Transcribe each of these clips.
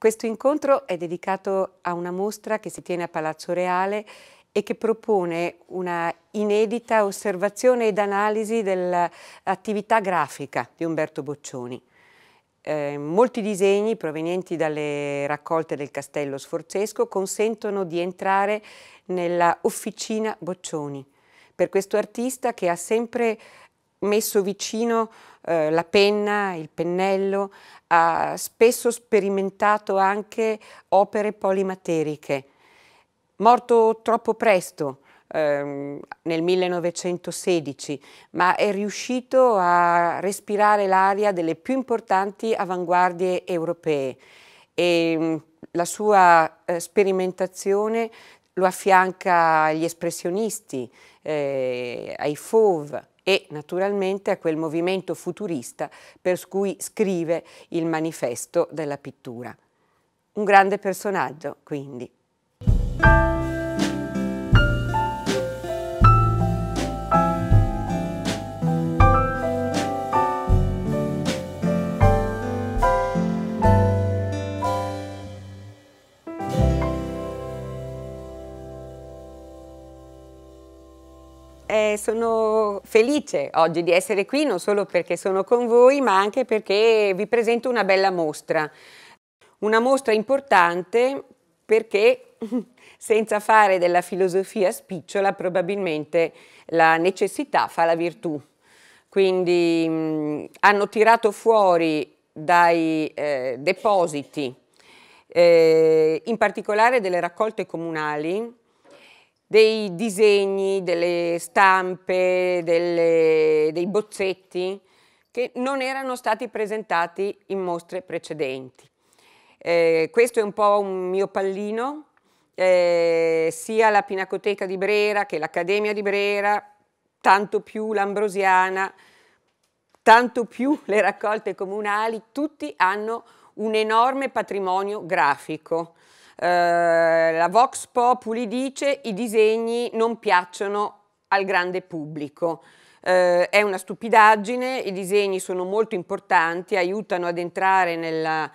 Questo incontro è dedicato a una mostra che si tiene a Palazzo Reale e che propone una inedita osservazione ed analisi dell'attività grafica di Umberto Boccioni. Eh, molti disegni provenienti dalle raccolte del Castello Sforzesco consentono di entrare nella officina Boccioni. Per questo artista che ha sempre messo vicino eh, la penna, il pennello, ha spesso sperimentato anche opere polimateriche. Morto troppo presto, ehm, nel 1916, ma è riuscito a respirare l'aria delle più importanti avanguardie europee e mm, la sua eh, sperimentazione lo affianca agli espressionisti, eh, ai Fauve, e naturalmente a quel movimento futurista per cui scrive il manifesto della pittura. Un grande personaggio, quindi. sono felice oggi di essere qui, non solo perché sono con voi, ma anche perché vi presento una bella mostra. Una mostra importante perché senza fare della filosofia spicciola probabilmente la necessità fa la virtù. Quindi mh, hanno tirato fuori dai eh, depositi, eh, in particolare delle raccolte comunali, dei disegni, delle stampe, delle, dei bozzetti che non erano stati presentati in mostre precedenti. Eh, questo è un po' un mio pallino, eh, sia la Pinacoteca di Brera che l'Accademia di Brera, tanto più l'Ambrosiana, tanto più le raccolte comunali, tutti hanno un enorme patrimonio grafico. Eh, la Vox Populi dice i disegni non piacciono al grande pubblico. Eh, è una stupidaggine, i disegni sono molto importanti, aiutano ad entrare nella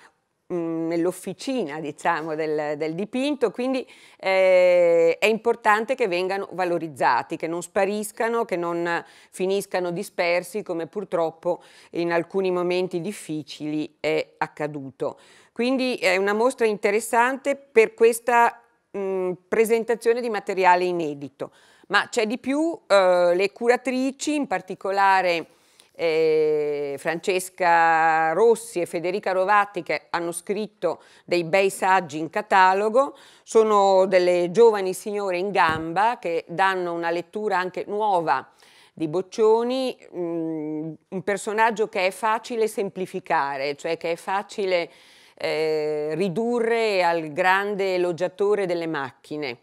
mm, nell'officina diciamo, del, del, dipinto, quindi eh, è importante che vengano valorizzati, che non spariscano, che non finiscano dispersi come purtroppo in alcuni momenti difficili è accaduto. Quindi è una mostra interessante per questa mh, presentazione di materiale inedito. Ma c'è di più, eh, le curatrici, in particolare eh, Francesca Rossi e Federica Rovatti che hanno scritto dei bei saggi in catalogo, sono delle giovani signore in gamba che danno una lettura anche nuova di Boccioni, mh, un personaggio che è facile semplificare, cioè che è facile eh, ridurre al grande elogiatore delle macchine.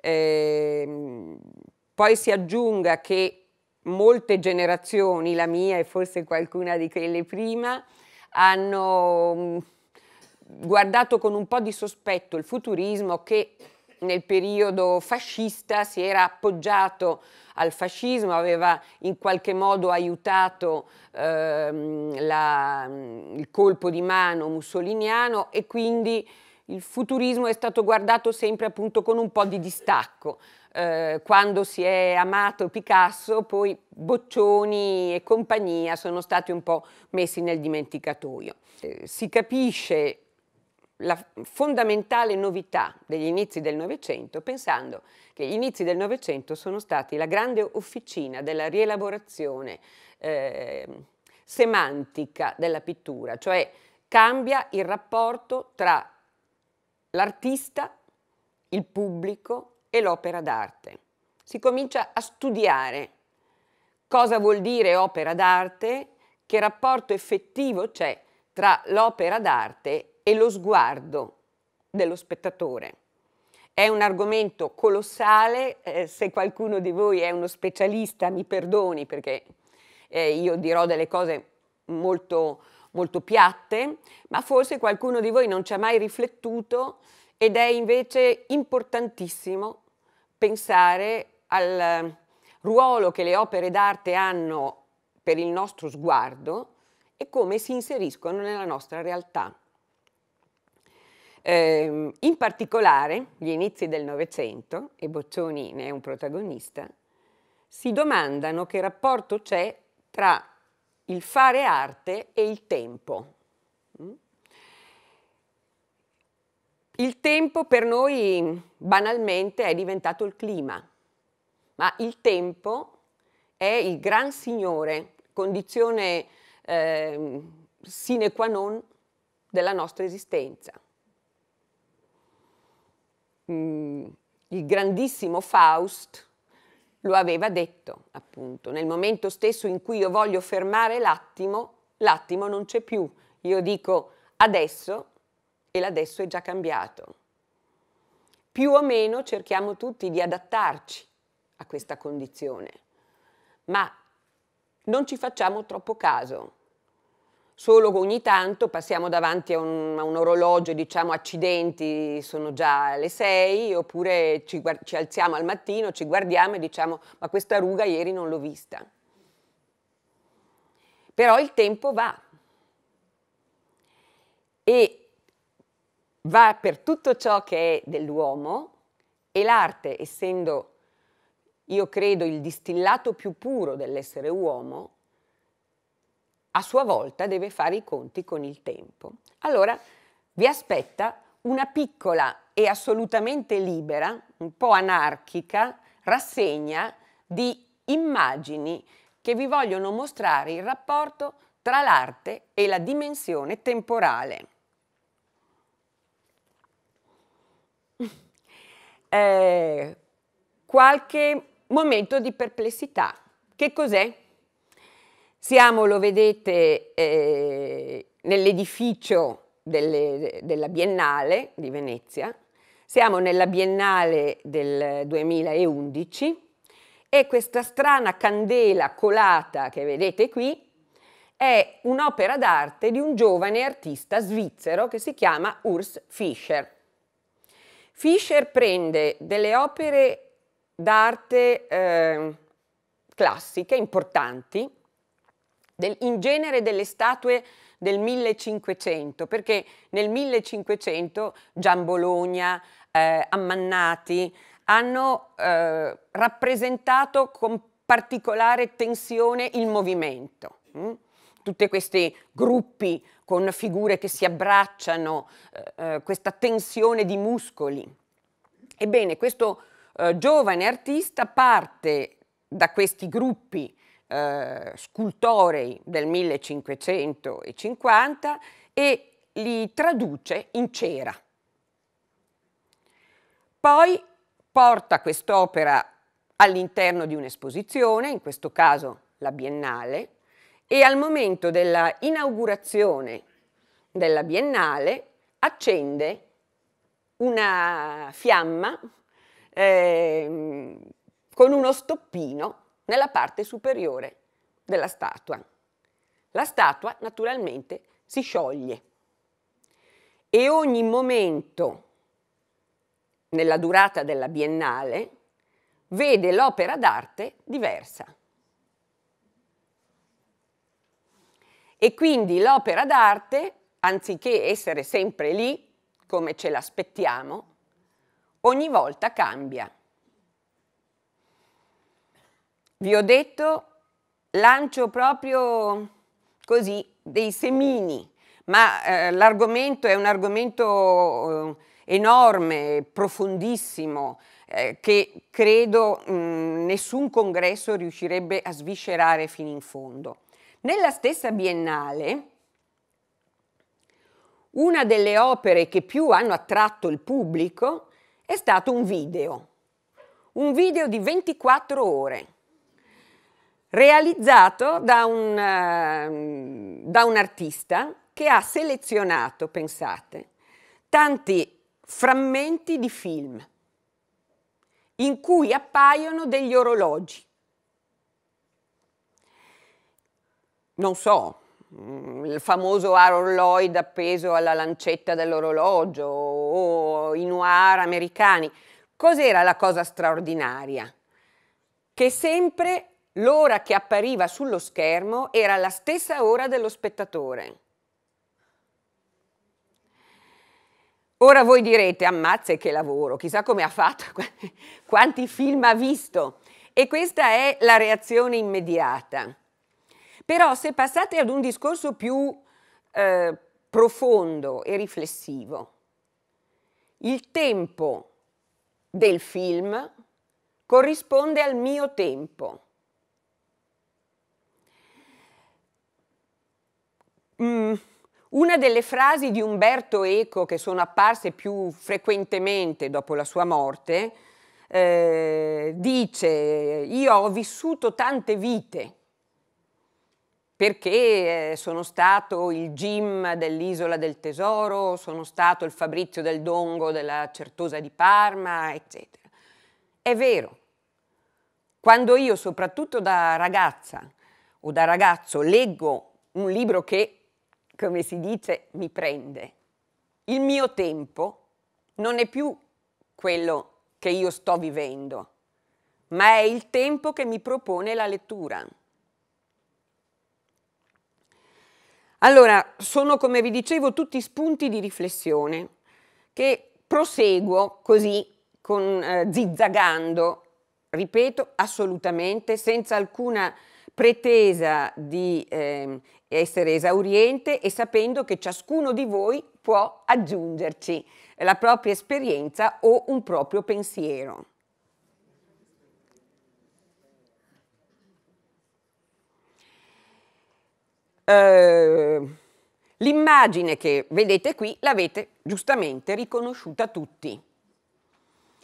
Eh, poi si aggiunga che molte generazioni, la mia e forse qualcuna di quelle prima, hanno mm, guardato con un po' di sospetto il futurismo che nel periodo fascista si era appoggiato al fascismo, aveva in qualche modo aiutato ehm, la, il colpo di mano mussoliniano e quindi il futurismo è stato guardato sempre appunto con un po' di distacco. Eh, quando si è amato Picasso, poi Boccioni e compagnia sono stati un po' messi nel dimenticatoio. Eh, si capisce la fondamentale novità degli inizi del Novecento, pensando che gli inizi del Novecento sono stati la grande officina della rielaborazione eh, semantica della pittura, cioè cambia il rapporto tra l'artista, il pubblico e l'opera d'arte. Si comincia a studiare cosa vuol dire opera d'arte, che rapporto effettivo c'è tra l'opera d'arte e lo sguardo dello spettatore. È un argomento colossale, eh, se qualcuno di voi è uno specialista mi perdoni perché eh, io dirò delle cose molto, molto piatte, ma forse qualcuno di voi non ci ha mai riflettuto ed è invece importantissimo pensare al eh, ruolo che le opere d'arte hanno per il nostro sguardo e come si inseriscono nella nostra realtà. Eh, in particolare, gli inizi del Novecento, e Boccioni ne è un protagonista, si domandano che rapporto c'è tra il fare arte e il tempo. Mm? Il tempo per noi banalmente è diventato il clima, ma il tempo è il gran signore, condizione eh, sine qua non della nostra esistenza mh, il grandissimo Faust lo aveva detto, appunto, nel momento stesso in cui io voglio fermare l'attimo, l'attimo non c'è più. Io dico adesso e l'adesso è già cambiato. Più o meno cerchiamo tutti di adattarci a questa condizione, ma non ci facciamo troppo caso solo ogni tanto passiamo davanti a un, a un orologio e diciamo accidenti, sono già le sei, oppure ci, ci alziamo al mattino, ci guardiamo e diciamo ma questa ruga ieri non l'ho vista. Però il tempo va e va per tutto ciò che è dell'uomo e l'arte, essendo, io credo, il distillato più puro dell'essere uomo, a sua volta deve fare i conti con il tempo. Allora vi aspetta una piccola e assolutamente libera, un po' anarchica, rassegna di immagini che vi vogliono mostrare il rapporto tra l'arte e la dimensione temporale. eh, qualche momento di perplessità. Che cos'è siamo, lo vedete, eh, nell'edificio della Biennale di Venezia, siamo nella Biennale del 2011 e questa strana candela colata che vedete qui è un'opera d'arte di un giovane artista svizzero che si chiama Urs Fischer. Fischer prende delle opere d'arte eh, classiche importanti del, in genere delle statue del 1500, perché nel 1500 Gian Bologna, eh, Ammannati hanno eh, rappresentato con particolare tensione il movimento. Mm? Tutti questi gruppi con figure che si abbracciano, eh, eh questa tensione di muscoli. Ebbene, questo eh, giovane artista parte da questi gruppi eh, scultorei del 1550 e li traduce in cera. Poi porta quest'opera all'interno di un'esposizione, in questo caso la Biennale, e al momento della inaugurazione della Biennale accende una fiamma eh, con uno stoppino nella parte superiore della statua. La statua naturalmente si scioglie e ogni momento nella durata della biennale vede l'opera d'arte diversa. E quindi l'opera d'arte, anziché essere sempre lì, come ce l'aspettiamo, ogni volta cambia vi ho detto, lancio proprio così dei semini, ma eh, l'argomento è un argomento eh, enorme, profondissimo, eh, che credo mh, nessun congresso riuscirebbe a sviscerare fino in fondo. Nella stessa biennale, una delle opere che più hanno attratto il pubblico è stato un video, un video di 24 ore realizzato da un, ehm, da un artista che ha selezionato, pensate, tanti frammenti di film in cui appaiono degli orologi. Non so, mm, il famoso Aaron appeso alla lancetta dell'orologio o i noir americani. Cos'era la cosa straordinaria? Che sempre L'ora che appariva sullo schermo era la stessa ora dello spettatore. Ora voi direte, ammazza che lavoro, chissà come ha fatto, quanti film ha visto. E questa è la reazione immediata. Però se passate ad un discorso più eh, profondo e riflessivo, il tempo del film corrisponde al mio tempo. Mm, una delle frasi di Umberto Eco che sono apparse più frequentemente dopo la sua morte eh, dice io ho vissuto tante vite perché eh, sono stato il Jim dell'Isola del Tesoro, sono stato il Fabrizio del Dongo della Certosa di Parma, eccetera. È vero, quando io soprattutto da ragazza o da ragazzo leggo un libro che come si dice, mi prende. Il mio tempo non è più quello che io sto vivendo, ma è il tempo che mi propone la lettura. Allora, sono come vi dicevo tutti spunti di riflessione che proseguo così con, eh, zizzagando, ripeto, assolutamente senza alcuna pretesa di eh, essere esauriente e sapendo che ciascuno di voi può aggiungerci la propria esperienza o un proprio pensiero. Eh, l'immagine che vedete qui l'avete giustamente riconosciuta tutti.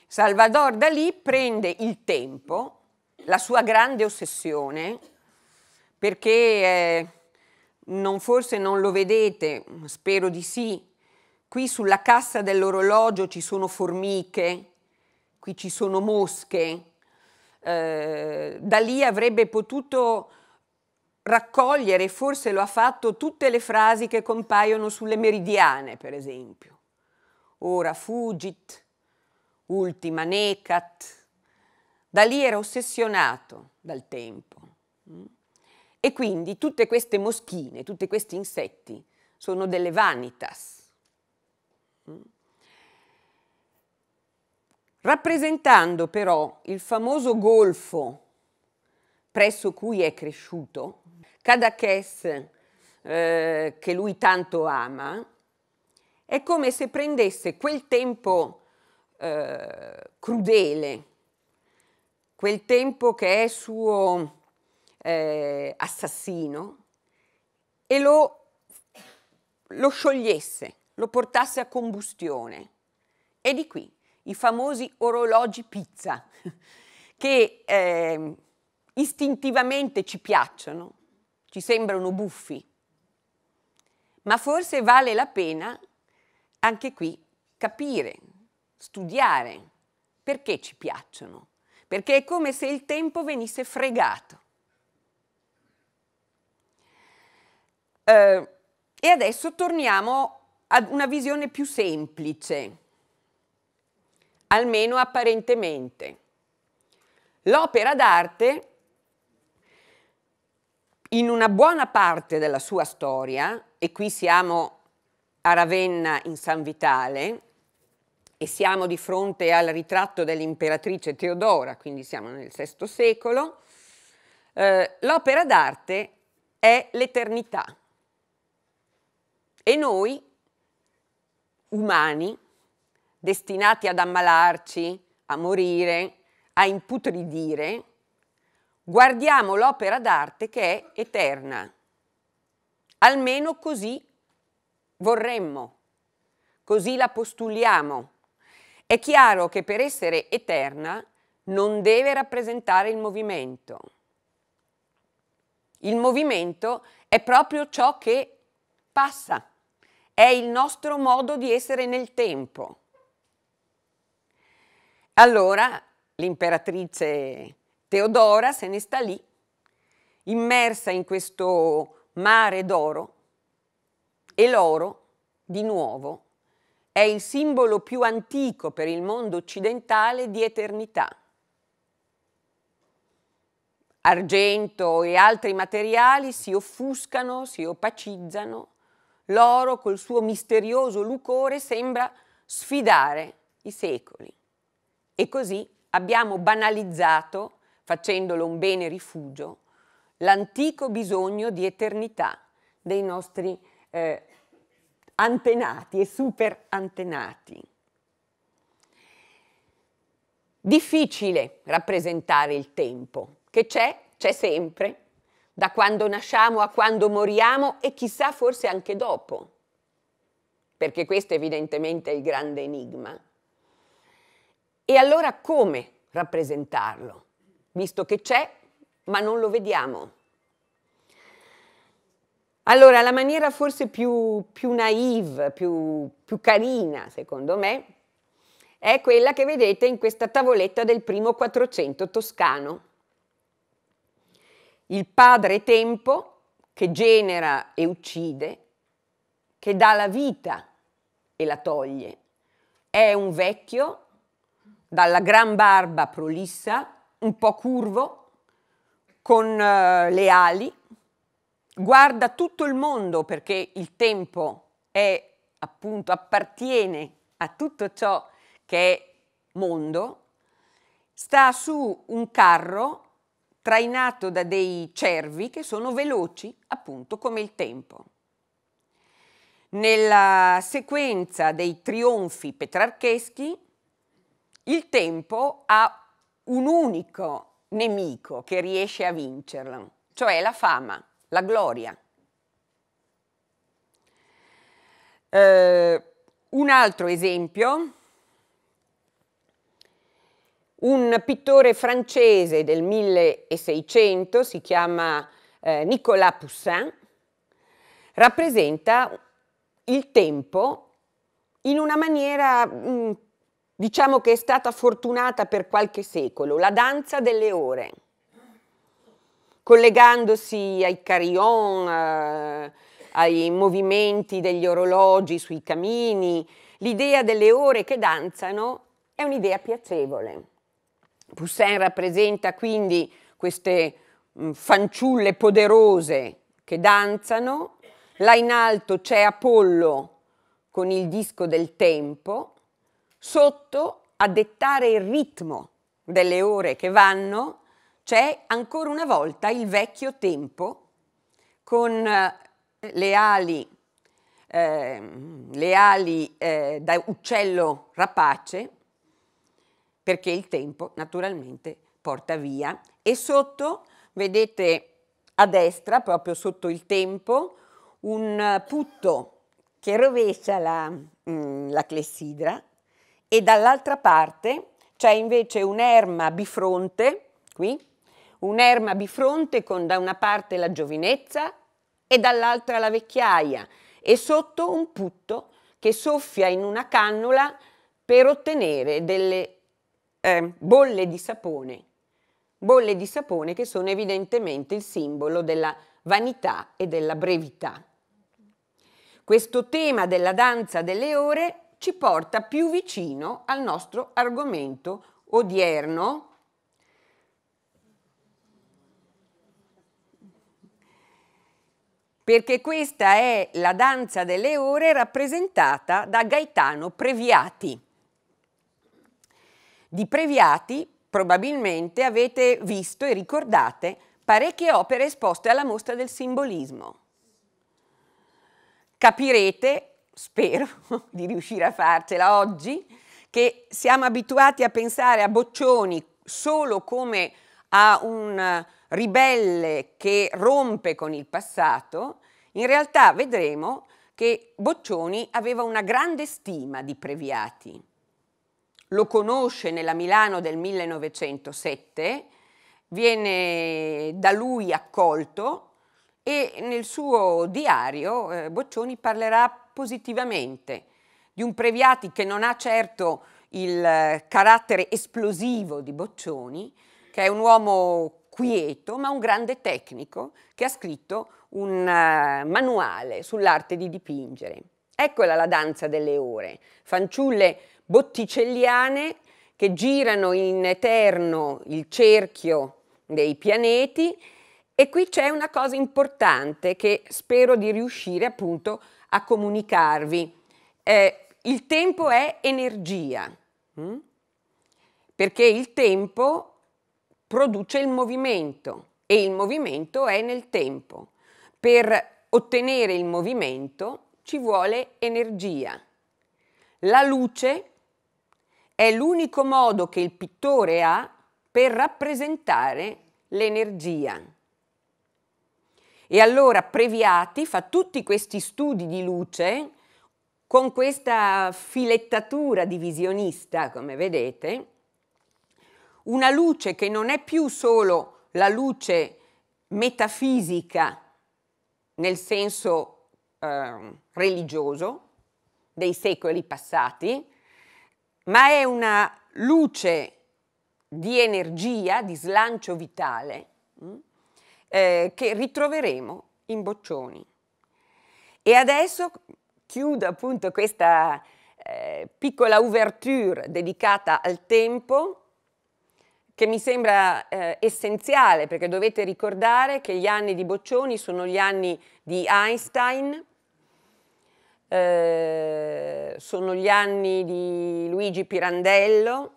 Salvador Dalì prende il tempo, la sua grande ossessione, perché eh, non, forse non lo vedete, spero di sì. Qui sulla cassa dell'orologio ci sono formiche, qui ci sono mosche. Eh, da lì avrebbe potuto raccogliere, forse lo ha fatto, tutte le frasi che compaiono sulle meridiane, per esempio. Ora fugit, ultima necat. Da lì era ossessionato dal tempo. Mm? E quindi tutte queste moschine, tutti questi insetti sono delle vanitas. Mm. Rappresentando però il famoso golfo presso cui è cresciuto, Cadaches, eh, che lui tanto ama, è come se prendesse quel tempo eh, crudele, quel tempo che è suo eh, assassino e lo, lo sciogliesse, lo portasse a combustione. E di qui i famosi orologi pizza, che eh, istintivamente ci piacciono, ci sembrano buffi, ma forse vale la pena anche qui capire, studiare perché ci piacciono, perché è come se il tempo venisse fregato. Ehm, e adesso torniamo ad una visione più semplice, almeno apparentemente. L'opera d'arte, in una buona parte della sua storia, e qui siamo a Ravenna in San Vitale, e siamo di fronte al ritratto dell'imperatrice Teodora, quindi siamo nel VI secolo, eh, l'opera d'arte è l'eternità. E noi, umani, destinati ad ammalarci, a morire, a imputridire, guardiamo l'opera d'arte che è eterna. Almeno così vorremmo, così la postuliamo. È chiaro che per essere eterna non deve rappresentare il movimento. Il movimento è proprio ciò che passa è il nostro modo di essere nel tempo. Allora l'imperatrice Teodora se ne sta lì, immersa in questo mare d'oro e l'oro, di nuovo, è il simbolo più antico per il mondo occidentale di eternità. Argento e altri materiali si offuscano, si opacizzano L'oro, col suo misterioso lucore, sembra sfidare i secoli. E così abbiamo banalizzato, facendolo un bene rifugio, l'antico bisogno di eternità dei nostri eh, antenati e super antenati. Difficile rappresentare il tempo, che c'è, c'è sempre, da quando nasciamo a quando moriamo e chissà forse anche dopo, perché questo evidentemente è il grande enigma. E allora come rappresentarlo, visto che c'è ma non lo vediamo? Allora, la maniera forse più, più naive, più, più carina, secondo me, è quella che vedete in questa tavoletta del primo Quattrocento toscano il padre tempo che genera e uccide, che dà la vita e la toglie. È un vecchio dalla gran barba prolissa, un po' curvo, con eh, le ali, guarda tutto il mondo perché il tempo è appunto appartiene a tutto ciò che è mondo, sta su un carro trainato da dei cervi che sono veloci appunto come il tempo. Nella sequenza dei trionfi petrarcheschi il tempo ha un unico nemico che riesce a vincerlo, cioè la fama, la gloria. Eh, un altro esempio un pittore francese del 1600, si chiama eh, Nicolas Poussin, rappresenta il tempo in una maniera, mm, diciamo che è stata fortunata per qualche secolo, la danza delle ore, collegandosi ai carillon, eh, ai movimenti degli orologi sui camini, l'idea delle ore che danzano è un'idea piacevole. Poussin rappresenta quindi queste mm, fanciulle poderose che danzano, là in alto c'è Apollo con il disco del tempo, sotto a dettare il ritmo delle ore che vanno c'è ancora una volta il vecchio tempo con eh, le ali, eh, le ali eh, da uccello rapace perché il tempo naturalmente porta via. E sotto vedete a destra, proprio sotto il tempo, un putto che rovescia la, mm, la clessidra e dall'altra parte c'è invece un'erma bifronte, qui, un'erma bifronte con da una parte la giovinezza e dall'altra la vecchiaia e sotto un putto che soffia in una cannula per ottenere delle eh, bolle di sapone, bolle di sapone che sono evidentemente il simbolo della vanità e della brevità. Questo tema della danza delle ore ci porta più vicino al nostro argomento odierno, perché questa è la danza delle ore rappresentata da Gaetano Previati. Di Previati probabilmente avete visto e ricordate parecchie opere esposte alla mostra del simbolismo. Capirete, spero di riuscire a farcela oggi, che siamo abituati a pensare a Boccioni solo come a un ribelle che rompe con il passato, in realtà vedremo che Boccioni aveva una grande stima di Previati lo conosce nella Milano del 1907, viene da lui accolto e nel suo diario eh, Boccioni parlerà positivamente di un Previati che non ha certo il eh, carattere esplosivo di Boccioni, che è un uomo quieto ma un grande tecnico che ha scritto un uh, manuale sull'arte di dipingere. Eccola la danza delle ore. Fanciulle botticelliane che girano in eterno il cerchio dei pianeti e qui c'è una cosa importante che spero di riuscire appunto a comunicarvi. Eh, il tempo è energia, mh? Mm? perché il tempo produce il movimento e il movimento è nel tempo. Per ottenere il movimento ci vuole energia. La luce è l'unico modo che il pittore ha per rappresentare l'energia. E allora Previati fa tutti questi studi di luce con questa filettatura divisionista, come vedete, una luce che non è più solo la luce metafisica nel senso eh, religioso dei secoli passati, ma è una luce di energia, di slancio vitale, mm, eh, che ritroveremo in Boccioni. E adesso chiudo appunto questa eh, piccola ouverture dedicata al tempo, che mi sembra eh, essenziale perché dovete ricordare che gli anni di Boccioni sono gli anni di Einstein, eh, sono gli anni di Luigi Pirandello,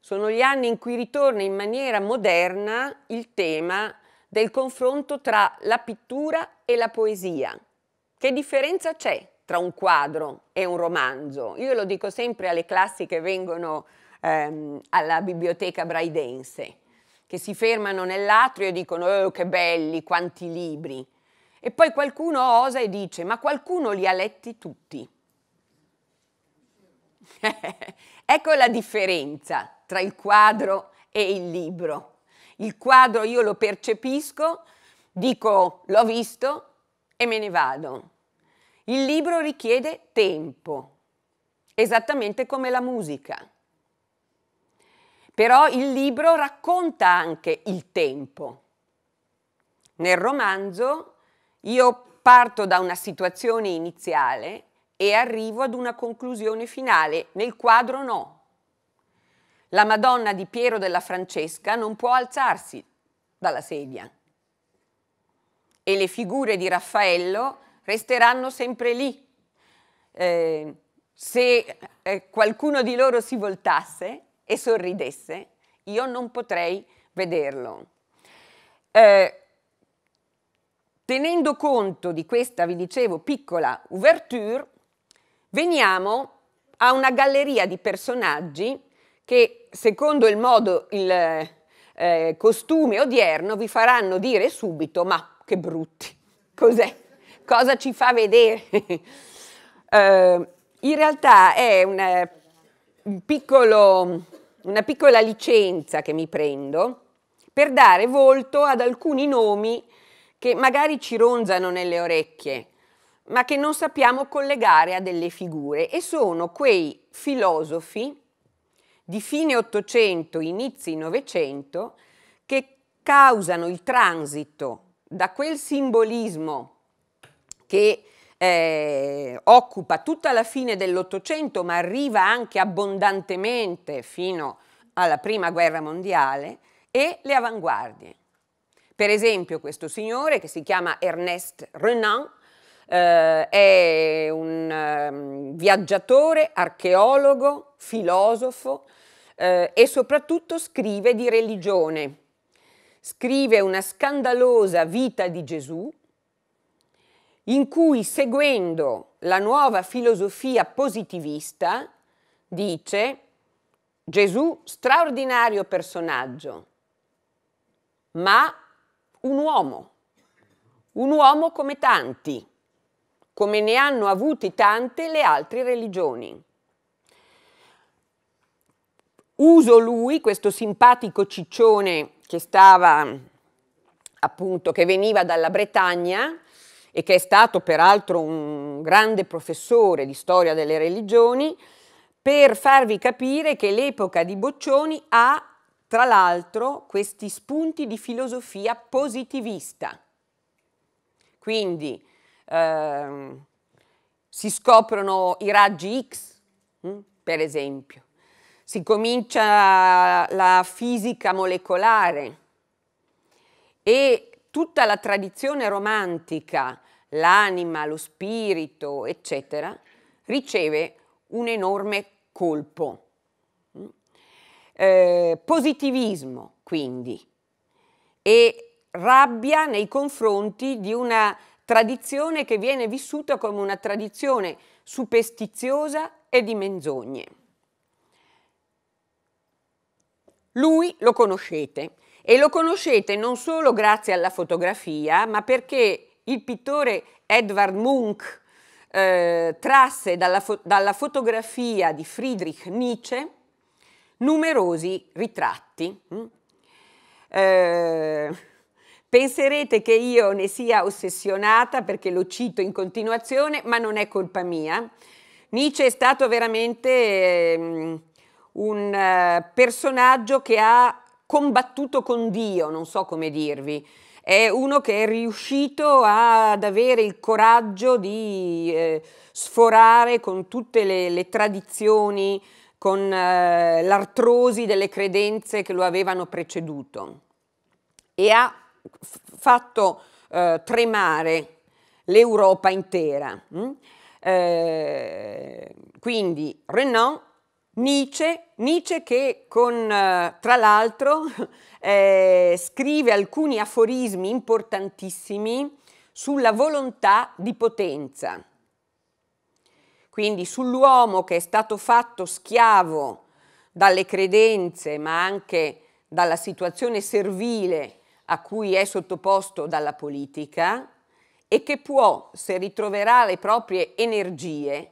sono gli anni in cui ritorna in maniera moderna il tema del confronto tra la pittura e la poesia. Che differenza c'è tra un quadro e un romanzo? Io lo dico sempre alle classi che vengono ehm, alla biblioteca braidense, che si fermano nell'atrio e dicono oh, che belli, quanti libri. E poi qualcuno osa e dice, ma qualcuno li ha letti tutti. ecco la differenza tra il quadro e il libro. Il quadro io lo percepisco, dico l'ho visto e me ne vado. Il libro richiede tempo, esattamente come la musica. Però il libro racconta anche il tempo. Nel romanzo io parto da una situazione iniziale e arrivo ad una conclusione finale, nel quadro no. La Madonna di Piero della Francesca non può alzarsi dalla sedia e le figure di Raffaello resteranno sempre lì. Eh, se eh, qualcuno di loro si voltasse e sorridesse, io non potrei vederlo. Eh, Tenendo conto di questa, vi dicevo, piccola ouverture, veniamo a una galleria di personaggi che, secondo il modo, il eh, costume odierno, vi faranno dire subito, ma che brutti, cos'è? Cosa ci fa vedere? eh, in realtà è una, un piccolo, una piccola licenza che mi prendo per dare volto ad alcuni nomi che magari ci ronzano nelle orecchie, ma che non sappiamo collegare a delle figure e sono quei filosofi di fine Ottocento, inizi Novecento, che causano il transito da quel simbolismo che eh, occupa tutta la fine dell'Ottocento, ma arriva anche abbondantemente fino alla Prima Guerra Mondiale, e le avanguardie. Per esempio questo signore che si chiama Ernest Renan eh, è un eh, viaggiatore, archeologo, filosofo eh, e soprattutto scrive di religione. Scrive una scandalosa vita di Gesù in cui seguendo la nuova filosofia positivista dice Gesù straordinario personaggio, ma un uomo, un uomo come tanti, come ne hanno avuti tante le altre religioni. Uso lui, questo simpatico ciccione che stava appunto, che veniva dalla Bretagna e che è stato peraltro un grande professore di storia delle religioni, per farvi capire che l'epoca di Boccioni ha tra l'altro, questi spunti di filosofia positivista. Quindi ehm, si scoprono i raggi X, hm, per esempio, si comincia la fisica molecolare e tutta la tradizione romantica, l'anima, lo spirito, eccetera, riceve un enorme colpo eh, positivismo, quindi, e rabbia nei confronti di una tradizione che viene vissuta come una tradizione superstiziosa e di menzogne. Lui lo conoscete e lo conoscete non solo grazie alla fotografia, ma perché il pittore Edvard Munch eh, trasse dalla, fo dalla fotografia di Friedrich Nietzsche numerosi ritratti. Mm? Eh, penserete che io ne sia ossessionata perché lo cito in continuazione, ma non è colpa mia. Nietzsche è stato veramente eh, un eh, personaggio che ha combattuto con Dio, non so come dirvi. È uno che è riuscito ad avere il coraggio di eh, sforare con tutte le, le tradizioni con eh, l'artrosi delle credenze che lo avevano preceduto e ha fatto eh, tremare l'Europa intera. Mm? Eh, quindi Renan, Nietzsche, Nietzsche che con, eh, tra l'altro eh, scrive alcuni aforismi importantissimi sulla volontà di potenza, quindi sull'uomo che è stato fatto schiavo dalle credenze ma anche dalla situazione servile a cui è sottoposto dalla politica e che può, se ritroverà le proprie energie,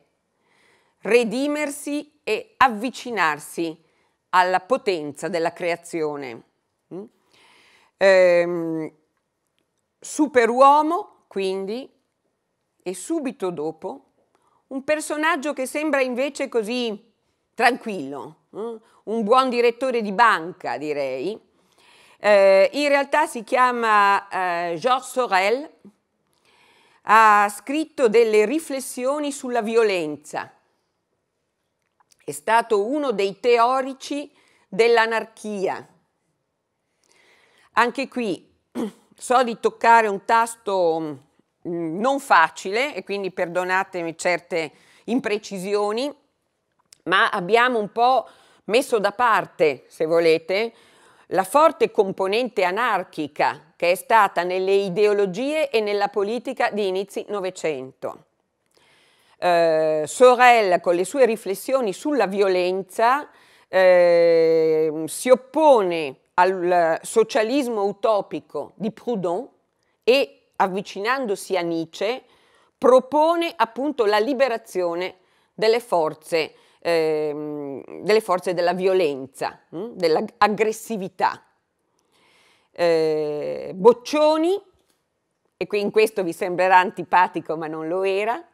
redimersi e avvicinarsi alla potenza della creazione. Mm? Ehm, superuomo, quindi, e subito dopo un personaggio che sembra invece così tranquillo, eh? un buon direttore di banca direi. Eh, in realtà si chiama eh, Georges Sorel, ha scritto delle riflessioni sulla violenza, è stato uno dei teorici dell'anarchia. Anche qui so di toccare un tasto Mm, non facile e quindi perdonatemi certe imprecisioni, ma abbiamo un po' messo da parte, se volete, la forte componente anarchica che è stata nelle ideologie e nella politica di inizi Novecento. Eh, Sorel, con le sue riflessioni sulla violenza, eh, si oppone al socialismo utopico di Proudhon e avvicinandosi a Nietzsche, propone appunto la liberazione delle forze, eh, delle forze della violenza, hm, dell'aggressività. Eh, Boccioni, e qui in questo vi sembrerà antipatico ma non lo era,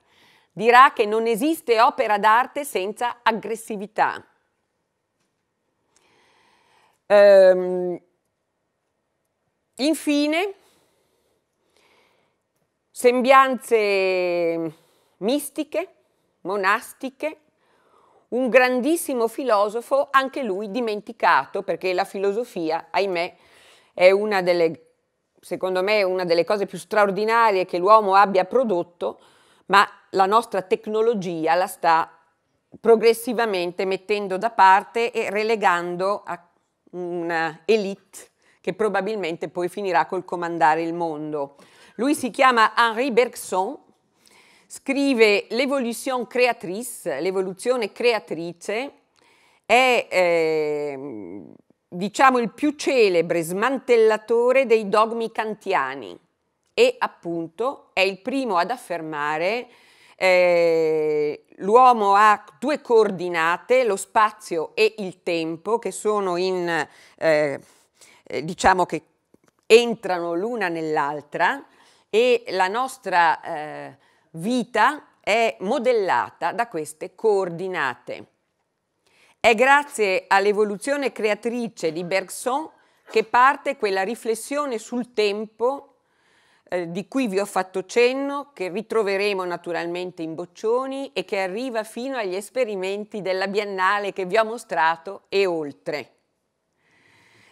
dirà che non esiste opera d'arte senza aggressività. Um, infine, sembianze mistiche, monastiche, un grandissimo filosofo, anche lui dimenticato, perché la filosofia, ahimè, è una delle, secondo me, una delle cose più straordinarie che l'uomo abbia prodotto, ma la nostra tecnologia la sta progressivamente mettendo da parte e relegando a un'elite che probabilmente poi finirà col comandare il mondo. Lui si chiama Henri Bergson, scrive L'évolution créatrice, l'evoluzione creatrice, è eh, diciamo il più celebre smantellatore dei dogmi kantiani e appunto è il primo ad affermare eh, l'uomo ha due coordinate, lo spazio e il tempo, che sono in, eh, eh diciamo che entrano l'una nell'altra, e la nostra eh, vita è modellata da queste coordinate. È grazie all'evoluzione creatrice di Bergson che parte quella riflessione sul tempo eh, di cui vi ho fatto cenno, che ritroveremo naturalmente in Boccioni e che arriva fino agli esperimenti della Biennale che vi ho mostrato e oltre.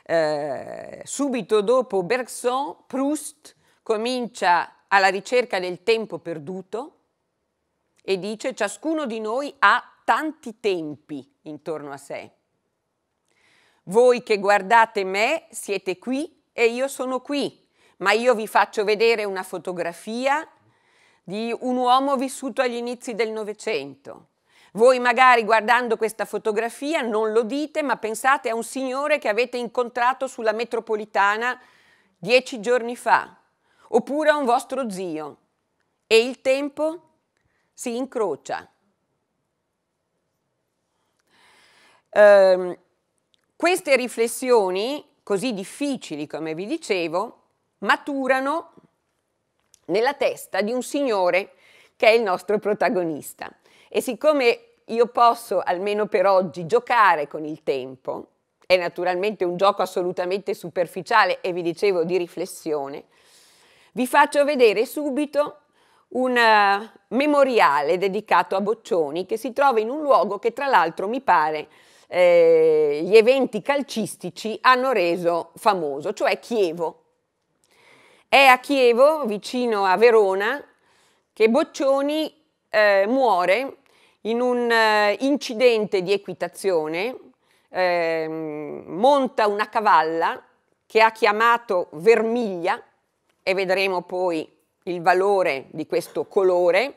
Eh, subito dopo Bergson, Proust comincia alla ricerca del tempo perduto e dice ciascuno di noi ha tanti tempi intorno a sé. Voi che guardate me siete qui e io sono qui, ma io vi faccio vedere una fotografia di un uomo vissuto agli inizi del Novecento. Voi magari guardando questa fotografia non lo dite, ma pensate a un signore che avete incontrato sulla metropolitana dieci giorni fa oppure a un vostro zio e il tempo si incrocia. Eh, queste riflessioni, così difficili come vi dicevo, maturano nella testa di un signore che è il nostro protagonista. E siccome io posso, almeno per oggi, giocare con il tempo, è naturalmente un gioco assolutamente superficiale e vi dicevo di riflessione, vi faccio vedere subito un eh, memoriale dedicato a Boccioni che si trova in un luogo che tra l'altro mi pare eh, gli eventi calcistici hanno reso famoso, cioè Chievo. È a Chievo, vicino a Verona, che Boccioni eh, muore in un eh, incidente di equitazione, ehm, monta una cavalla che ha chiamato Vermiglia e vedremo poi il valore di questo colore.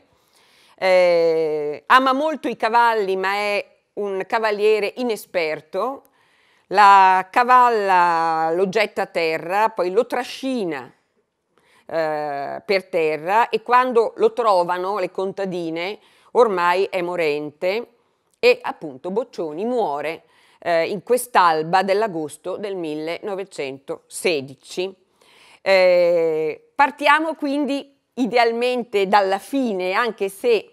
Eh, ama molto i cavalli ma è un cavaliere inesperto, la cavalla lo getta a terra, poi lo trascina eh, per terra e quando lo trovano le contadine ormai è morente e appunto Boccioni muore eh, in quest'alba dell'agosto del 1916. Eh, partiamo quindi idealmente dalla fine, anche se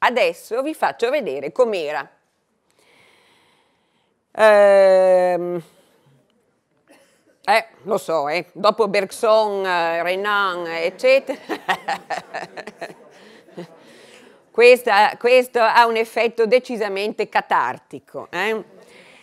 adesso vi faccio vedere com'era. Ehm, eh, lo so, eh, dopo Bergson, eh, Renan, eccetera. Questa, questo ha un effetto decisamente catartico. Eh?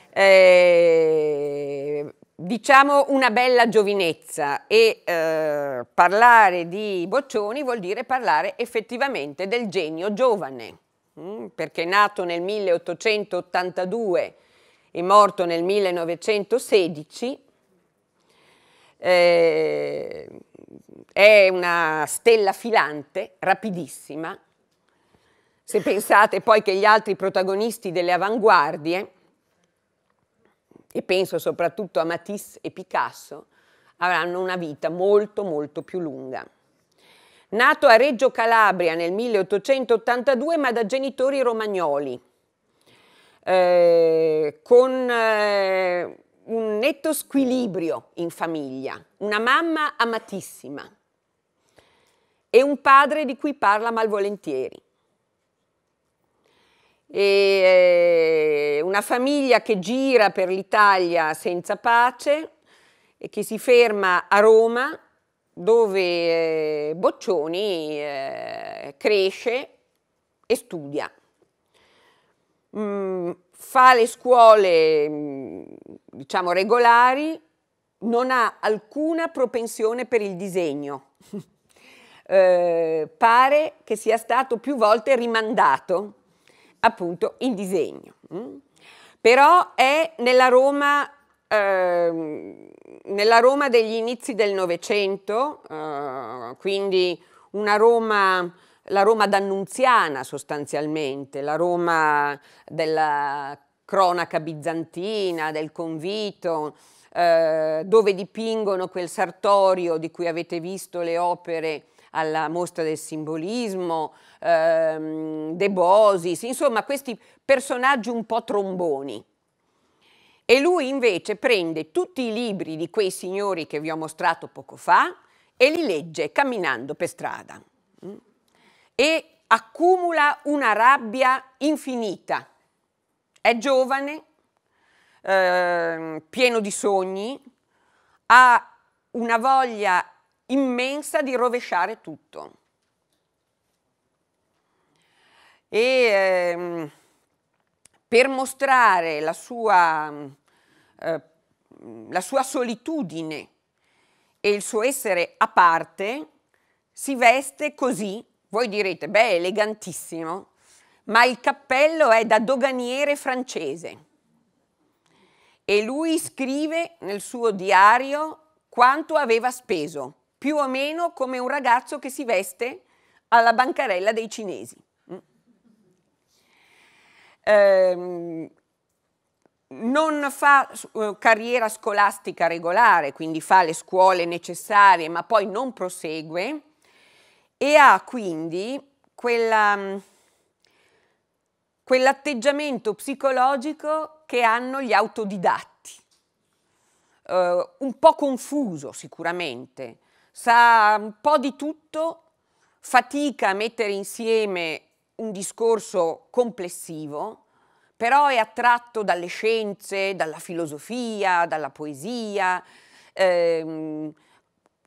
Eh, diciamo una bella giovinezza e eh, parlare di Boccioni vuol dire parlare effettivamente del genio giovane, mm? perché nato nel 1882 e morto nel 1916, eh, è una stella filante, rapidissima. Se pensate poi che gli altri protagonisti delle avanguardie e penso soprattutto a Matisse e Picasso, avranno una vita molto molto più lunga. Nato a Reggio Calabria nel 1882 ma da genitori romagnoli, eh, con eh, un netto squilibrio in famiglia, una mamma amatissima e un padre di cui parla malvolentieri. E eh, una famiglia che gira per l'Italia senza pace e che si ferma a Roma dove eh, Boccioni eh, cresce e studia. Mm, fa le scuole, mm, diciamo, regolari, non ha alcuna propensione per il disegno. eh, pare che sia stato più volte rimandato appunto in disegno. Mm? Però è nella Roma, eh, nella Roma degli inizi del Novecento, eh, quindi una Roma la Roma d'Annunziana sostanzialmente, la Roma della cronaca bizantina, del convito, eh, dove dipingono quel sartorio di cui avete visto le opere alla mostra del simbolismo, ehm, De Bosis, insomma questi personaggi un po' tromboni. E lui invece prende tutti i libri di quei signori che vi ho mostrato poco fa e li legge camminando per strada. Mm, e accumula una rabbia infinita. È giovane, eh, pieno di sogni, ha una voglia immensa di rovesciare tutto. E ehm, per mostrare la sua, eh, la sua solitudine e il suo essere a parte, si veste così. Voi direte, beh, elegantissimo, ma il cappello è da doganiere francese. E lui scrive nel suo diario quanto aveva speso più o meno come un ragazzo che si veste alla bancarella dei cinesi. Eh, non fa eh, carriera scolastica regolare, quindi fa le scuole necessarie, ma poi non prosegue e ha quindi quella, mm, quell'atteggiamento psicologico che hanno gli autodidatti, eh, un po' confuso sicuramente, sa un po' di tutto, fatica a mettere insieme un discorso complessivo, però è attratto dalle scienze, dalla filosofia, dalla poesia, ehm,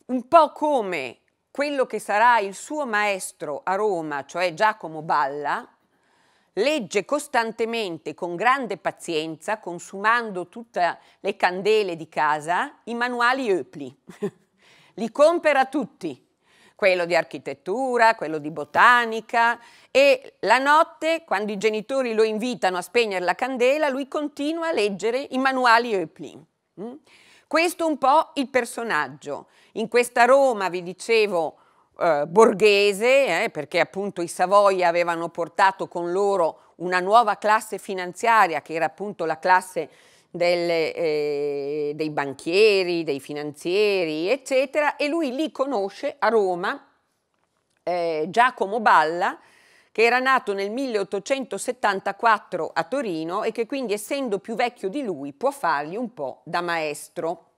un po' come quello che sarà il suo maestro a Roma, cioè Giacomo Balla, legge costantemente con grande pazienza, consumando tutte le candele di casa, i manuali Eupli. li compera tutti, quello di architettura, quello di botanica e la notte, quando i genitori lo invitano a spegnere la candela, lui continua a leggere i manuali Euclid. Mm? Questo è un po' il personaggio. In questa Roma, vi dicevo, eh, borghese, eh, perché appunto i Savoia avevano portato con loro una nuova classe finanziaria, che era appunto la classe delle, eh, dei banchieri, dei finanzieri, eccetera, e lui lì conosce a Roma eh, Giacomo Balla, che era nato nel 1874 a Torino e che quindi essendo più vecchio di lui può fargli un po' da maestro.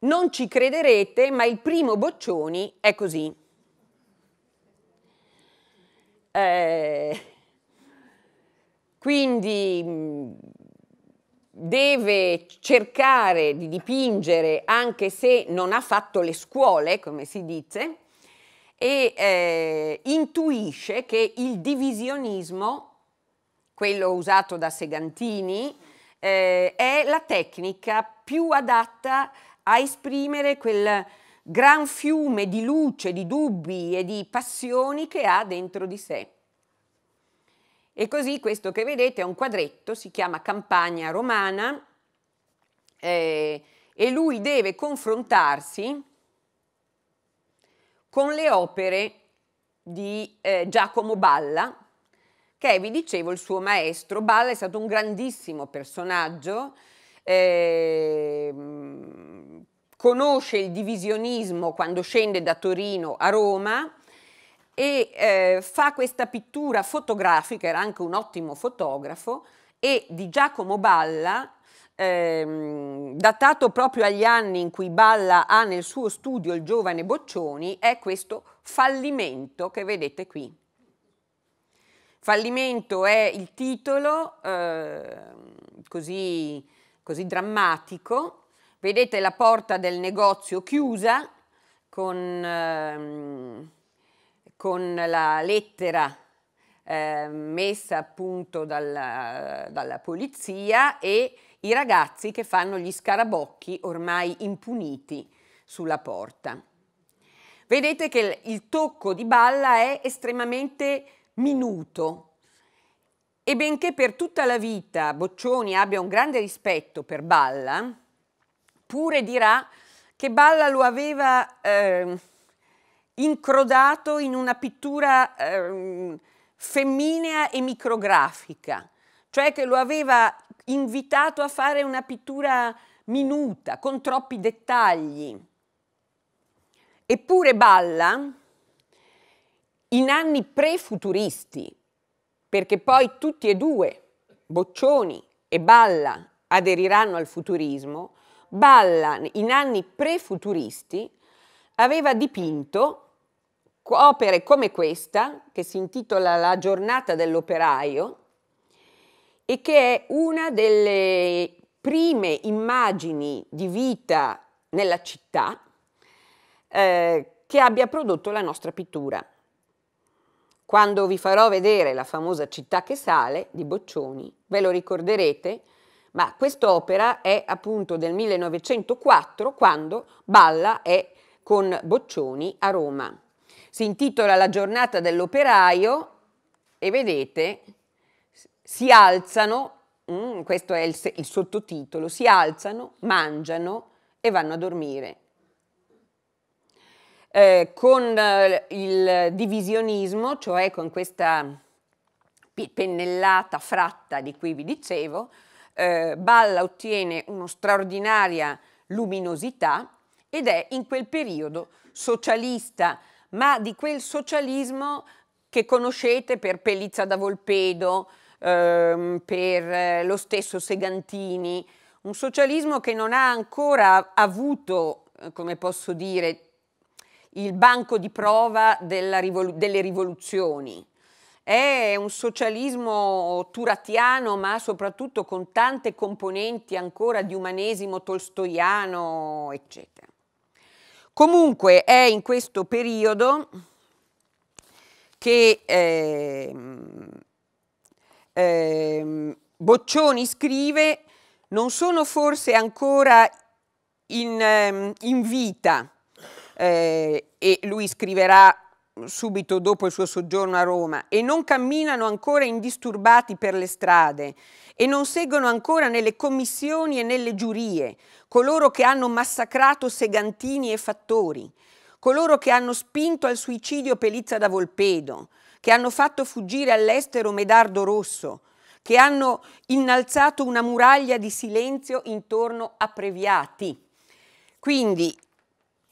Non ci crederete, ma il primo Boccioni è così. Eh, quindi mm, deve cercare di dipingere anche se non ha fatto le scuole, come si dice, e eh, intuisce che il divisionismo, quello usato da Segantini, eh, è la tecnica più adatta a esprimere quel gran fiume di luce, di dubbi e di passioni che ha dentro di sé. E così questo che vedete è un quadretto, si chiama Campagna Romana eh, e lui deve confrontarsi con le opere di eh, Giacomo Balla, che è, vi dicevo, il suo maestro. Balla è stato un grandissimo personaggio, eh, conosce il divisionismo quando scende da Torino a Roma e eh, fa questa pittura fotografica, era anche un ottimo fotografo, e di Giacomo Balla, ehm, datato proprio agli anni in cui Balla ha nel suo studio il giovane Boccioni, è questo fallimento che vedete qui. Fallimento è il titolo eh, così, così drammatico. Vedete la porta del negozio chiusa con... Ehm, con la lettera eh, messa appunto dalla, dalla polizia e i ragazzi che fanno gli scarabocchi ormai impuniti sulla porta. Vedete che il tocco di balla è estremamente minuto e benché per tutta la vita Boccioni abbia un grande rispetto per Balla, pure dirà che Balla lo aveva eh, incrodato in una pittura eh, femminea e micrografica, cioè che lo aveva invitato a fare una pittura minuta, con troppi dettagli. Eppure Balla, in anni prefuturisti, perché poi tutti e due, Boccioni e Balla, aderiranno al futurismo, Balla in anni prefuturisti aveva dipinto opere come questa, che si intitola La giornata dell'operaio, e che è una delle prime immagini di vita nella città eh, che abbia prodotto la nostra pittura. Quando vi farò vedere la famosa città che sale di Boccioni, ve lo ricorderete, ma quest'opera è appunto del 1904 quando Balla è con Boccioni a Roma. Si intitola La giornata dell'operaio e vedete, si alzano, mm, questo è il, il sottotitolo, si alzano, mangiano e vanno a dormire. Eh, con eh, il divisionismo, cioè con questa pennellata fratta di cui vi dicevo, eh, Balla ottiene una straordinaria luminosità ed è in quel periodo socialista ma di quel socialismo che conoscete per Pellizza da Volpedo, ehm, per eh, lo stesso Segantini, un socialismo che non ha ancora avuto, eh, come posso dire, il banco di prova rivol delle rivoluzioni. È un socialismo turatiano, ma soprattutto con tante componenti ancora di umanesimo tolstoiano, eccetera. Comunque è in questo periodo che eh, eh, Boccioni scrive non sono forse ancora in, ehm, in vita eh, e lui scriverà subito dopo il suo soggiorno a Roma e non camminano ancora indisturbati per le strade e non seguono ancora nelle commissioni e nelle giurie coloro che hanno massacrato segantini e fattori, coloro che hanno spinto al suicidio Pelizza da Volpedo, che hanno fatto fuggire all'estero Medardo Rosso, che hanno innalzato una muraglia di silenzio intorno a Previati. Quindi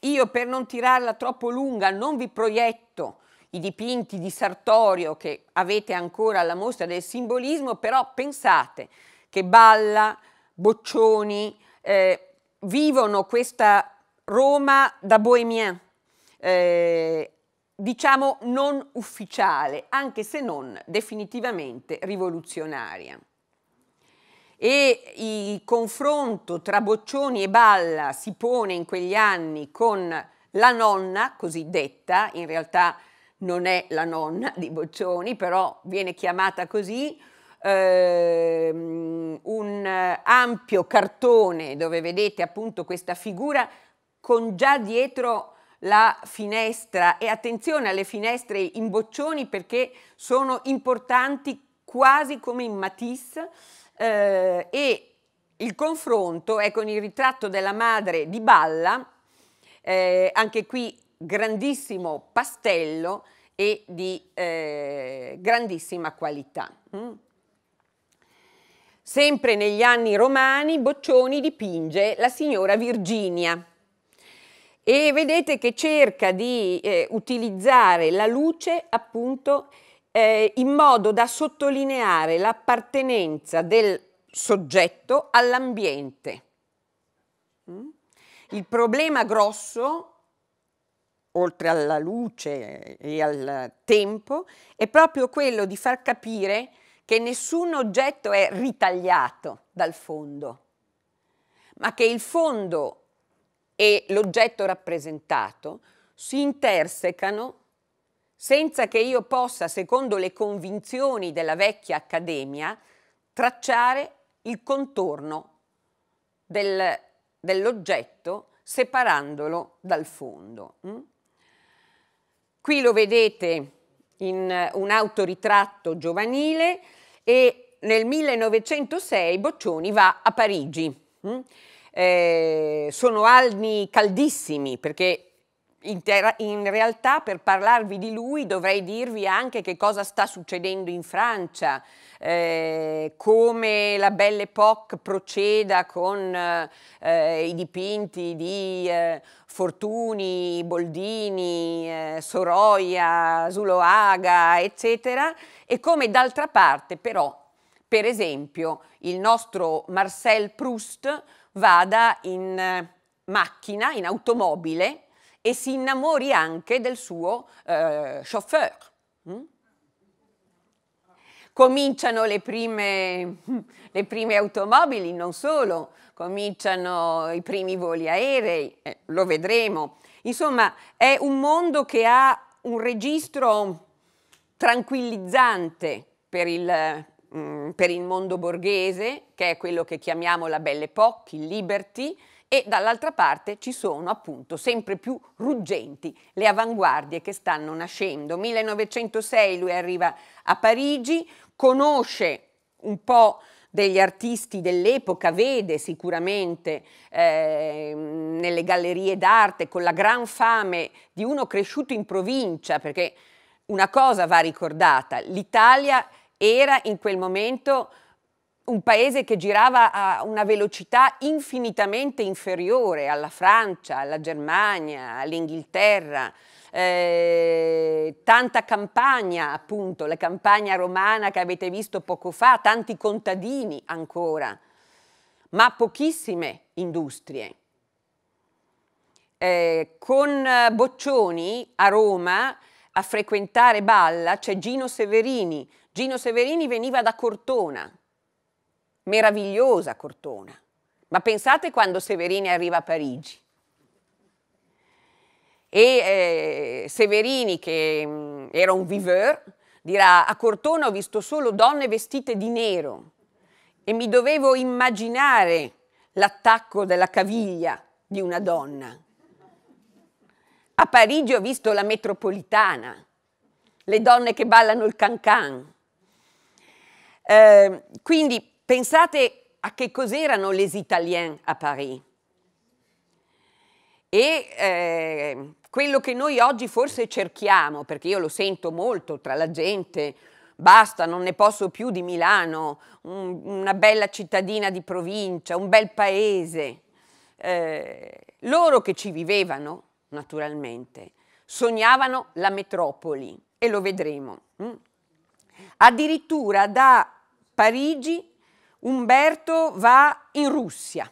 io per non tirarla troppo lunga non vi proietto i dipinti di Sartorio che avete ancora alla mostra del simbolismo, però pensate che Balla, Boccioni eh, vivono questa Roma da Bohemien, eh, diciamo non ufficiale, anche se non definitivamente rivoluzionaria e il confronto tra Boccioni e Balla si pone in quegli anni con la nonna cosiddetta, in realtà non è la nonna di Boccioni, però viene chiamata così, ehm, un ampio cartone dove vedete appunto questa figura con già dietro la finestra e attenzione alle finestre in Boccioni perché sono importanti quasi come in Matisse eh, e il confronto è con il ritratto della madre di Balla, eh, anche qui grandissimo pastello e di eh, grandissima qualità. Mm. Sempre negli anni romani Boccioni dipinge la signora Virginia e vedete che cerca di eh, utilizzare la luce appunto eh, in modo da sottolineare l'appartenenza del soggetto all'ambiente. Mm? Il problema grosso, oltre alla luce e al tempo, è proprio quello di far capire che nessun oggetto è ritagliato dal fondo, ma che il fondo e l'oggetto rappresentato si intersecano senza che io possa, secondo le convinzioni della vecchia accademia, tracciare il contorno del, dell'oggetto separandolo dal fondo. Mm? Qui lo vedete in eh, un autoritratto giovanile e nel 1906 Boccioni va a Parigi. Mm? Eh, sono anni caldissimi perché in, in, realtà per parlarvi di lui dovrei dirvi anche che cosa sta succedendo in Francia, eh, come la Belle Époque proceda con eh, i dipinti di eh, Fortuni, Boldini, eh, Soroia, Zuloaga, eccetera, e come d'altra parte però, per esempio, il nostro Marcel Proust vada in eh, macchina, in automobile, e si innamori anche del suo eh, chauffeur. Mm? Cominciano le prime, le prime, automobili, non solo, cominciano i primi voli aerei, eh, lo vedremo. Insomma, è un mondo che ha un registro tranquillizzante per il, mm, per il mondo borghese, che è quello che chiamiamo la Belle Époque, il Liberty, e dall'altra parte ci sono appunto sempre più ruggenti le avanguardie che stanno nascendo. 1906 lui arriva a Parigi, conosce un po' degli artisti dell'epoca, vede sicuramente eh, nelle gallerie d'arte con la gran fame di uno cresciuto in provincia, perché una cosa va ricordata, l'Italia era in quel momento un paese che girava a una velocità infinitamente inferiore alla Francia, alla Germania, all'Inghilterra. Eh, tanta campagna, appunto, la campagna romana che avete visto poco fa, tanti contadini ancora, ma pochissime industrie. Eh, con eh, Boccioni a Roma a frequentare Balla c'è Gino Severini. Gino Severini veniva da Cortona, meravigliosa Cortona, ma pensate quando Severini arriva a Parigi. E eh, Severini, che mh, mm, era un viveur, dirà a Cortona ho visto solo donne vestite di nero e mi dovevo immaginare l'attacco della caviglia di una donna. A Parigi ho visto la metropolitana, le donne che ballano il cancan. Eh, quindi Pensate a che cos'erano les Italiens a Parigi. E eh, quello che noi oggi forse cerchiamo, perché io lo sento molto tra la gente, basta, non ne posso più di Milano, un, una bella cittadina di provincia, un bel paese. Eh, loro che ci vivevano, naturalmente, sognavano la metropoli e lo vedremo. Mm? Addirittura da Parigi Umberto va in Russia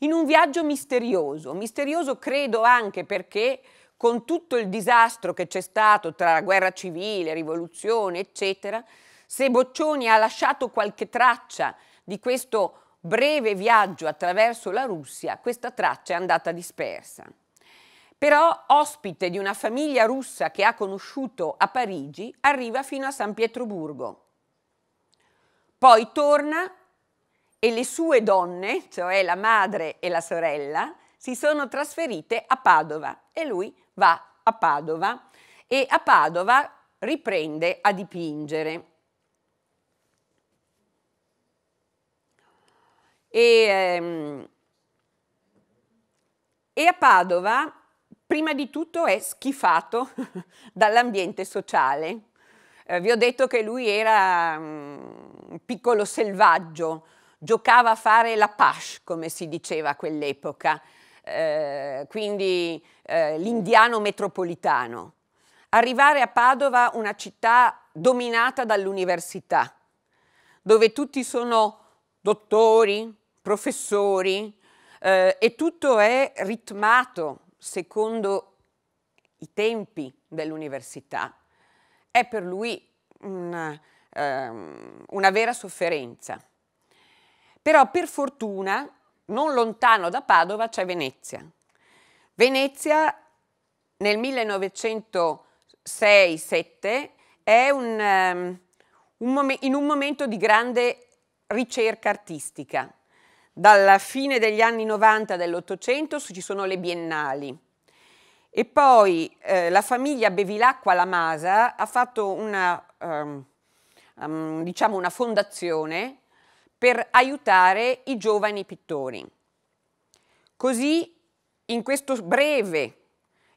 in un viaggio misterioso, misterioso credo anche perché con tutto il disastro che c'è stato tra la guerra civile, rivoluzione, eccetera, se Boccioni ha lasciato qualche traccia di questo breve viaggio attraverso la Russia, questa traccia è andata dispersa. Però ospite di una famiglia russa che ha conosciuto a Parigi, arriva fino a San Pietroburgo poi torna e le sue donne, cioè la madre e la sorella, si sono trasferite a Padova e lui va a Padova e a Padova riprende a dipingere. E, ehm, e a Padova prima di tutto è schifato dall'ambiente sociale eh, vi ho detto che lui era um, un piccolo selvaggio, giocava a fare la pash, come si diceva a quell'epoca, eh, quindi eh, l'indiano metropolitano. Arrivare a Padova, una città dominata dall'università, dove tutti sono dottori, professori eh, e tutto è ritmato secondo i tempi dell'università è per lui una, ehm, una vera sofferenza. Però per fortuna, non lontano da Padova c'è Venezia. Venezia nel 1906-7 è un, um, un in un momento di grande ricerca artistica. Dalla fine degli anni 90 dell'Ottocento ci sono le biennali e poi eh, la famiglia Bevilacqua La Masa ha fatto una, um, um, diciamo una fondazione per aiutare i giovani pittori. Così in questo breve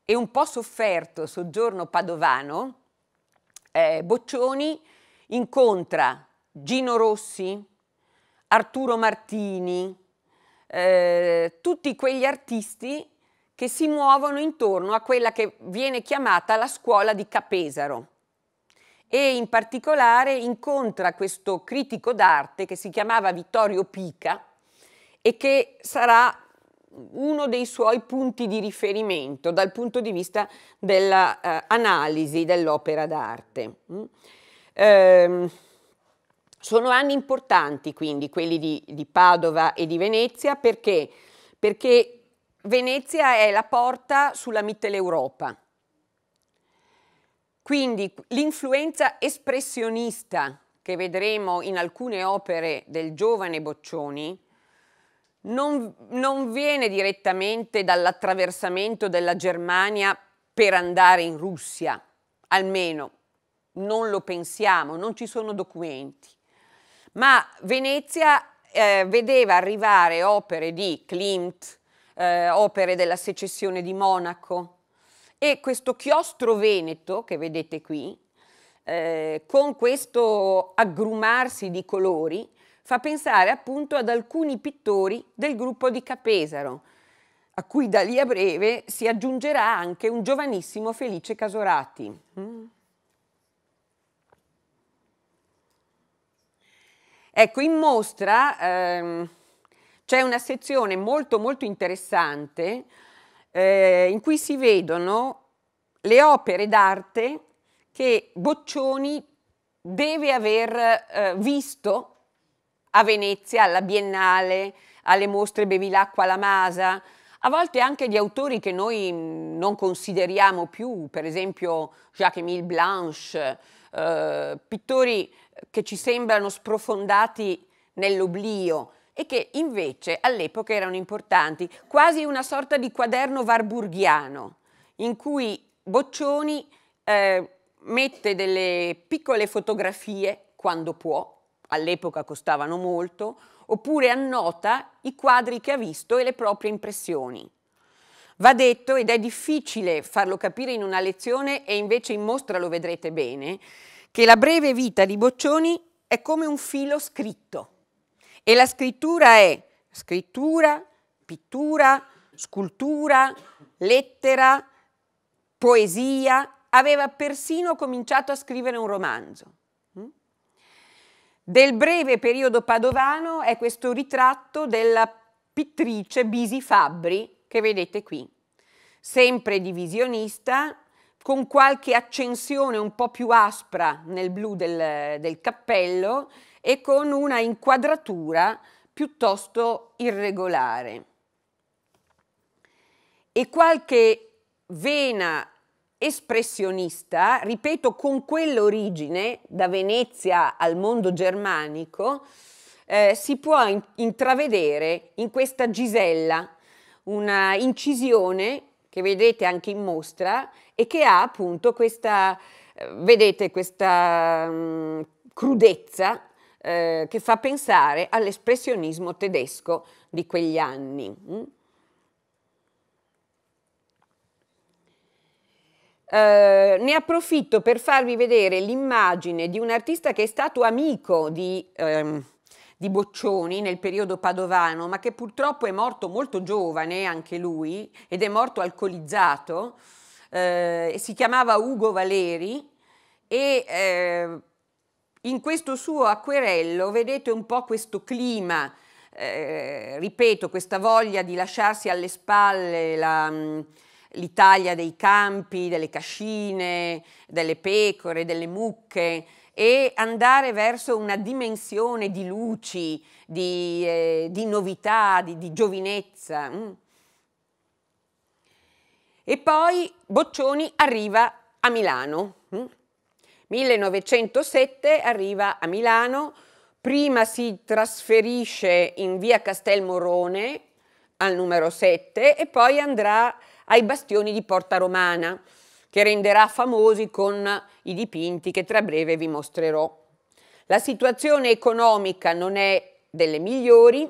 e un po' sofferto soggiorno padovano, eh, Boccioni incontra Gino Rossi, Arturo Martini, eh, tutti quegli artisti che si muovono intorno a quella che viene chiamata la scuola di Capesaro e in particolare incontra questo critico d'arte che si chiamava Vittorio Pica e che sarà uno dei suoi punti di riferimento dal punto di vista dell'analisi eh, dell'opera d'arte. Mm? Ehm, sono anni importanti quindi quelli di, di Padova e di Venezia perché, perché Venezia è la porta sulla Mitteleuropa. Quindi l'influenza espressionista che vedremo in alcune opere del giovane Boccioni non, non viene direttamente dall'attraversamento della Germania per andare in Russia, almeno non lo pensiamo, non ci sono documenti. Ma Venezia eh, vedeva arrivare opere di Klimt, eh, opere della secessione di Monaco. E questo chiostro veneto che vedete qui, eh, con questo aggrumarsi di colori, fa pensare appunto ad alcuni pittori del gruppo di Capesaro, a cui da lì a breve si aggiungerà anche un giovanissimo Felice Casorati. Mm. Ecco, in mostra ehm, c'è una sezione molto molto interessante eh, in cui si vedono le opere d'arte che Boccioni deve aver eh, visto a Venezia, alla Biennale, alle mostre Bevilacqua alla Masa, a volte anche di autori che noi non consideriamo più, per esempio Jacques-Émile Blanche, eh, pittori che ci sembrano sprofondati nell'oblio, e che invece all'epoca erano importanti, quasi una sorta di quaderno varburghiano in cui Boccioni eh, mette delle piccole fotografie quando può, all'epoca costavano molto, oppure annota i quadri che ha visto e le proprie impressioni. Va detto, ed è difficile farlo capire in una lezione e invece in mostra lo vedrete bene, che la breve vita di Boccioni è come un filo scritto. E la scrittura è scrittura, pittura, scultura, lettera, poesia, aveva persino cominciato a scrivere un romanzo. Mm? Del breve periodo padovano è questo ritratto della pittrice Bisi Fabbri che vedete qui, sempre divisionista, con qualche accensione un po' più aspra nel blu del, del cappello, e con una inquadratura piuttosto irregolare. E qualche vena espressionista, ripeto, con quell'origine da Venezia al mondo germanico, eh, si può in intravedere in questa Gisella una incisione che vedete anche in mostra e che ha appunto questa, eh, vedete, questa mh, mm, crudezza eh, che fa pensare all'espressionismo tedesco di quegli anni. Mm? Eh, ne approfitto per farvi vedere l'immagine di un artista che è stato amico di, ehm, di Boccioni nel periodo padovano, ma che purtroppo è morto molto giovane anche lui ed è morto alcolizzato. Eh, si chiamava Ugo Valeri e eh, in questo suo acquerello vedete un po' questo clima, eh, ripeto, questa voglia di lasciarsi alle spalle la mm, l'Italia dei campi, delle cascine, delle pecore, delle mucche e andare verso una dimensione di luci, di, eh, di novità, di, di giovinezza. Mm. E poi Boccioni arriva a Milano 1907 arriva a Milano, prima si trasferisce in via Castel Castelmorone al numero 7 e poi andrà ai bastioni di Porta Romana, che renderà famosi con i dipinti che tra breve vi mostrerò. La situazione economica non è delle migliori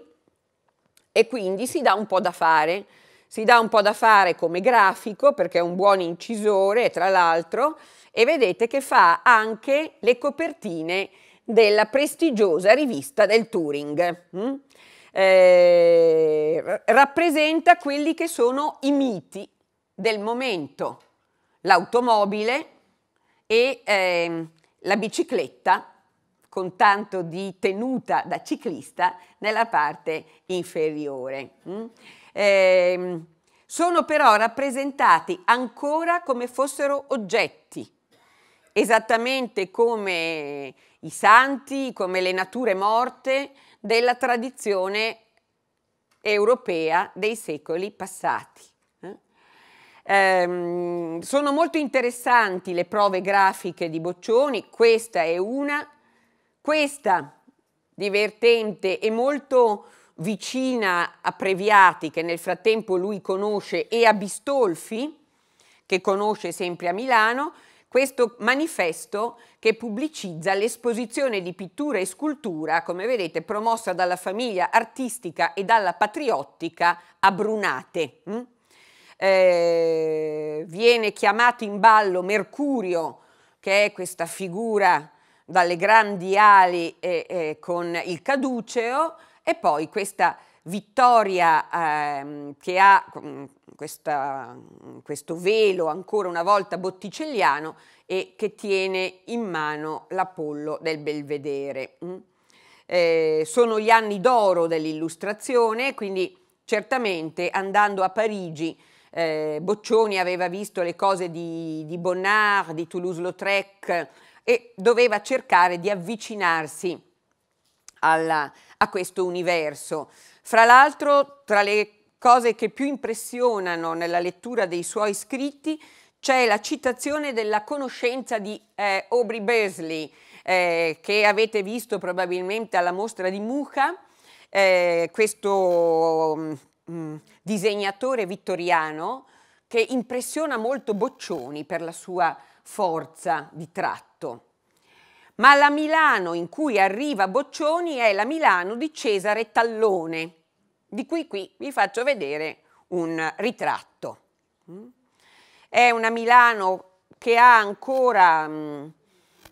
e quindi si dà un po' da fare. Si dà un po' da fare come grafico perché è un buon incisore, tra l'altro, e vedete che fa anche le copertine della prestigiosa rivista del Turing. Mm? Eh, rappresenta quelli che sono i miti del momento, l'automobile e eh, la bicicletta con tanto di tenuta da ciclista nella parte inferiore. Mm? Eh, sono però rappresentati ancora come fossero oggetti, esattamente come i santi, come le nature morte della tradizione europea dei secoli passati. Eh? Ehm, sono molto interessanti le prove grafiche di Boccioni, questa è una, questa divertente e molto vicina a Previati, che nel frattempo lui conosce, e a Bistolfi, che conosce sempre a Milano, questo manifesto che pubblicizza l'esposizione di pittura e scultura, come vedete, promossa dalla famiglia artistica e dalla patriottica a Brunate. Mm? Eh, viene chiamato in ballo Mercurio, che è questa figura dalle grandi ali eh, eh, con il caduceo, e poi questa vittoria ehm, che ha mm, questa, questo velo ancora una volta botticelliano e che tiene in mano l'Apollo del Belvedere. Mm. Eh, sono gli anni d'oro dell'illustrazione, quindi certamente andando a Parigi eh, Boccioni aveva visto le cose di, di Bonnard, di Toulouse-Lautrec e doveva cercare di avvicinarsi alla, a questo universo. Fra l'altro, tra le cose che più impressionano nella lettura dei suoi scritti c'è la citazione della conoscenza di eh, Aubrey Bursley, eh, che avete visto probabilmente alla mostra di Mucha, eh, questo mh, mm, mm, disegnatore vittoriano che impressiona molto Boccioni per la sua forza di tratto. Ma la Milano in cui arriva Boccioni è la Milano di Cesare Tallone, di cui qui vi faccio vedere un ritratto. Mm? È una Milano che ha ancora mh, mm,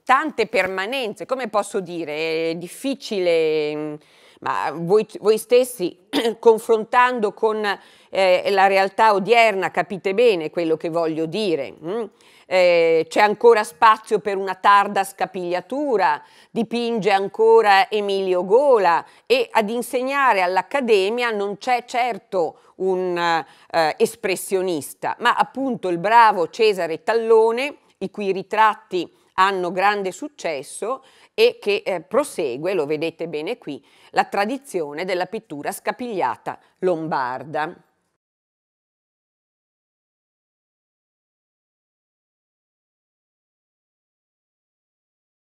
tante permanenze, come posso dire, è difficile, mh, mm, ma voi, voi stessi confrontando con eh, la realtà odierna capite bene quello che voglio dire. Mh? eh, c'è ancora spazio per una tarda scapigliatura, dipinge ancora Emilio Gola e ad insegnare all'Accademia non c'è certo un eh, espressionista, ma appunto il bravo Cesare Tallone, i cui ritratti hanno grande successo e che eh, prosegue, lo vedete bene qui, la tradizione della pittura scapigliata lombarda.